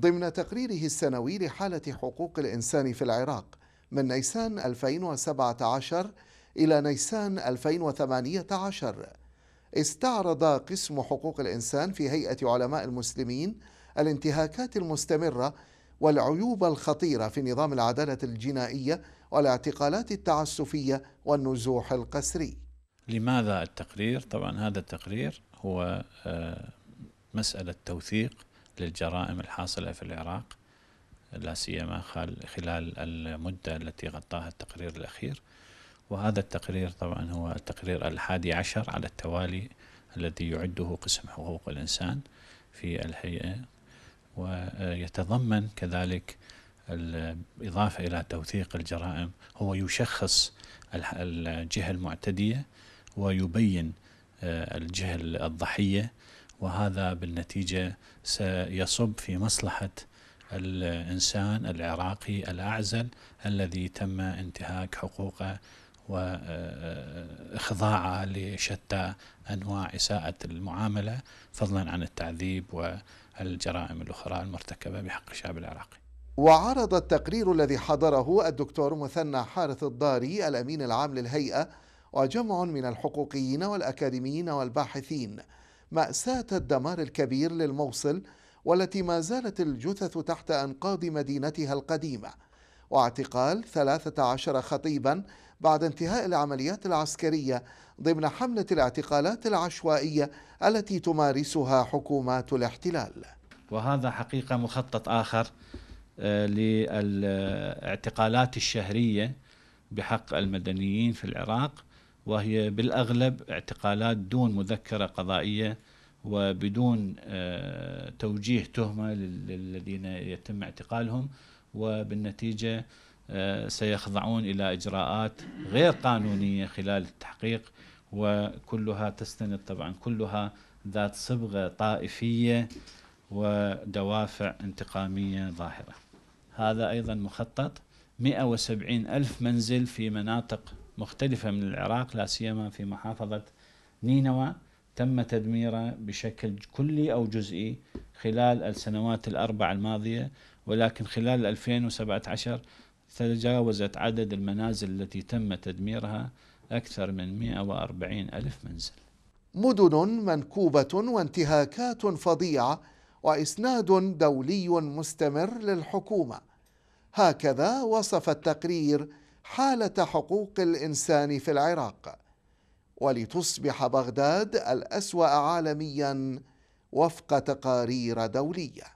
ضمن تقريره السنوي لحالة حقوق الإنسان في العراق من نيسان 2017 إلى نيسان 2018 استعرض قسم حقوق الإنسان في هيئة علماء المسلمين الانتهاكات المستمرة والعيوب الخطيرة في نظام العدالة الجنائية والاعتقالات التعسفية والنزوح القسري. لماذا التقرير؟ طبعا هذا التقرير هو آه، مسألة توثيق للجرائم الحاصلة في العراق لا سيما خلال المدة التي غطاها التقرير الأخير وهذا التقرير طبعا هو التقرير الحادي عشر على التوالي الذي يعده قسم حقوق الإنسان في الهيئة ويتضمن كذلك الاضافه إلى توثيق الجرائم هو يشخص الجهة المعتدية ويبين آه، الجهة الضحية وهذا بالنتيجة سيصب في مصلحة الإنسان العراقي الأعزل الذي تم انتهاك حقوقه وإخضاعه آه، آه، لشتى أنواع إساءة المعاملة فضلا عن التعذيب والجرائم الأخرى المرتكبة بحق الشعب العراقي وعرض التقرير الذي حضره الدكتور مثنى حارث الضاري الأمين العام للهيئة وجمع من الحقوقيين والأكاديميين والباحثين مأساة الدمار الكبير للموصل والتي ما زالت الجثث تحت أنقاض مدينتها القديمة واعتقال 13 خطيبا بعد انتهاء العمليات العسكرية ضمن حملة الاعتقالات العشوائية التي تمارسها حكومات الاحتلال وهذا حقيقة مخطط آخر آه، للاعتقالات الشهرية بحق المدنيين في العراق وهي بالأغلب اعتقالات دون مذكرة قضائية وبدون آه، توجيه تهمة للذين يتم اعتقالهم وبالنتيجة آه، سيخضعون إلى إجراءات غير قانونية خلال التحقيق وكلها تستند طبعا كلها ذات صبغة طائفية ودوافع انتقامية ظاهرة هذا أيضا مخطط 170 ألف منزل في مناطق مختلفة من العراق لا سيما في محافظة نينوى تم تدميره بشكل كلي أو جزئي خلال السنوات الأربع الماضية ولكن خلال 2017 تجاوزت عدد المنازل التي تم تدميرها أكثر من 140 ألف منزل مدن منكوبة وانتهاكات فظيعة وإسناد دولي مستمر للحكومة هكذا وصف التقرير حالة حقوق الإنسان في العراق ولتصبح بغداد الأسوأ عالميا وفق تقارير دوليه